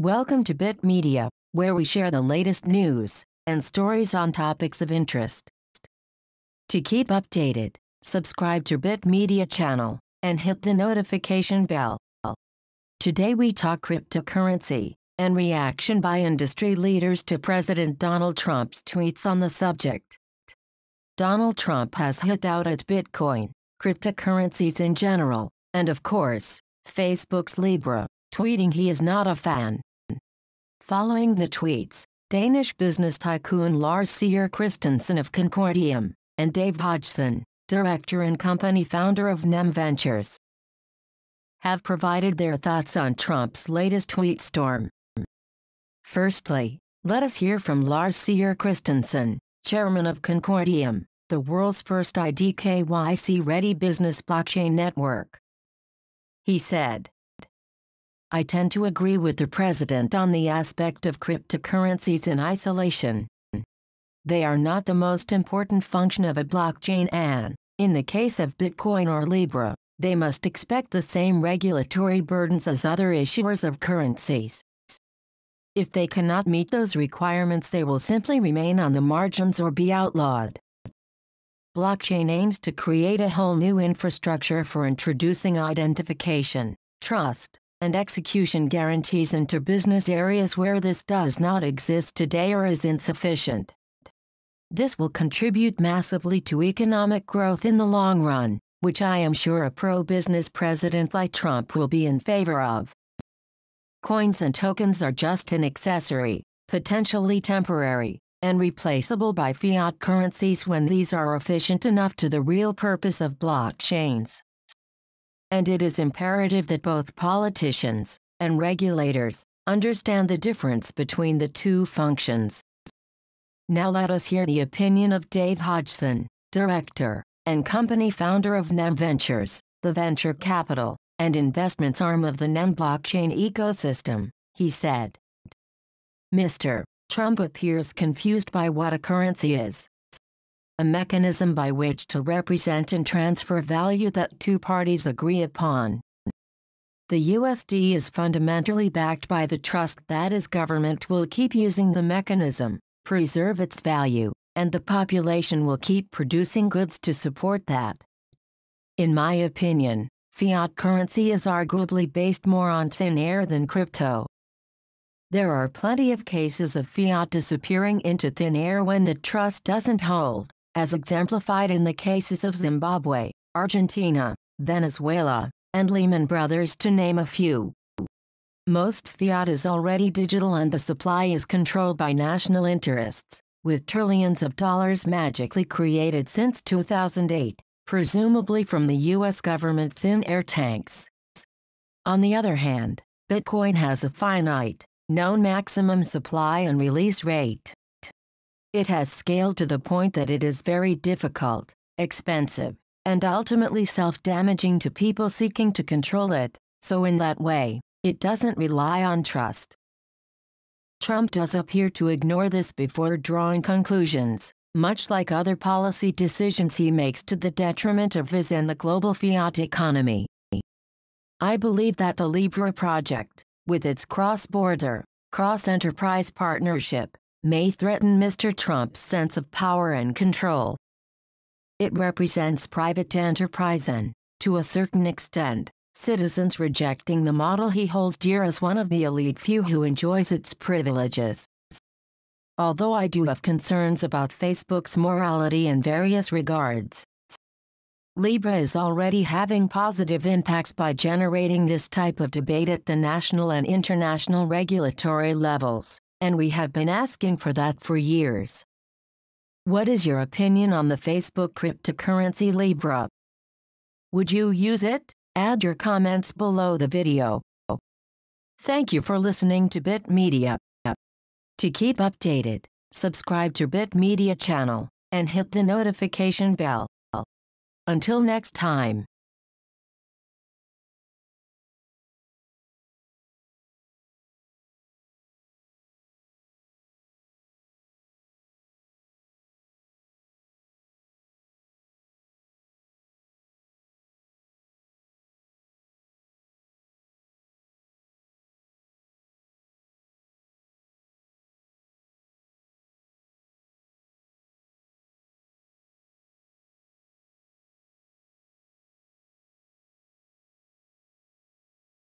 Welcome to Bit Media, where we share the latest news and stories on topics of interest. To keep updated, subscribe to Bit Media channel and hit the notification bell. Today we talk cryptocurrency and reaction by industry leaders to President Donald Trump's tweets on the subject. Donald Trump has hit out at Bitcoin, cryptocurrencies in general, and of course, Facebook's Libra, tweeting he is not a fan. Following the tweets, Danish business tycoon Lars Seer Christensen of Concordium, and Dave Hodgson, director and company founder of NEM Ventures, have provided their thoughts on Trump's latest tweet storm. Firstly, let us hear from Lars Seer Christensen, chairman of Concordium, the world's first IDKYC ready business blockchain network. He said, I tend to agree with the president on the aspect of cryptocurrencies in isolation. They are not the most important function of a blockchain and, in the case of Bitcoin or Libra, they must expect the same regulatory burdens as other issuers of currencies. If they cannot meet those requirements they will simply remain on the margins or be outlawed. Blockchain aims to create a whole new infrastructure for introducing identification, trust, and execution guarantees into business areas where this does not exist today or is insufficient. This will contribute massively to economic growth in the long run, which I am sure a pro business president like Trump will be in favor of. Coins and tokens are just an accessory, potentially temporary, and replaceable by fiat currencies when these are efficient enough to the real purpose of blockchains and it is imperative that both politicians and regulators understand the difference between the two functions. Now let us hear the opinion of Dave Hodgson, director and company founder of NEM Ventures, the venture capital and investments arm of the NEM blockchain ecosystem, he said. Mr. Trump appears confused by what a currency is, a mechanism by which to represent and transfer value that two parties agree upon. The USD is fundamentally backed by the trust that his government will keep using the mechanism, preserve its value, and the population will keep producing goods to support that. In my opinion, fiat currency is arguably based more on thin air than crypto. There are plenty of cases of fiat disappearing into thin air when the trust doesn't hold as exemplified in the cases of Zimbabwe, Argentina, Venezuela, and Lehman Brothers to name a few. Most fiat is already digital and the supply is controlled by national interests, with trillions of dollars magically created since 2008, presumably from the U.S. government thin air tanks. On the other hand, Bitcoin has a finite, known maximum supply and release rate. It has scaled to the point that it is very difficult, expensive, and ultimately self-damaging to people seeking to control it, so in that way, it doesn't rely on trust. Trump does appear to ignore this before drawing conclusions, much like other policy decisions he makes to the detriment of his and the global fiat economy. I believe that the Libra project, with its cross-border, cross-enterprise partnership, may threaten Mr. Trump's sense of power and control. It represents private enterprise and, to a certain extent, citizens rejecting the model he holds dear as one of the elite few who enjoys its privileges. Although I do have concerns about Facebook's morality in various regards, Libra is already having positive impacts by generating this type of debate at the national and international regulatory levels and we have been asking for that for years. What is your opinion on the Facebook cryptocurrency Libra? Would you use it? Add your comments below the video. Thank you for listening to Bit Media. To keep updated, subscribe to Bit Media channel and hit the notification bell. Until next time.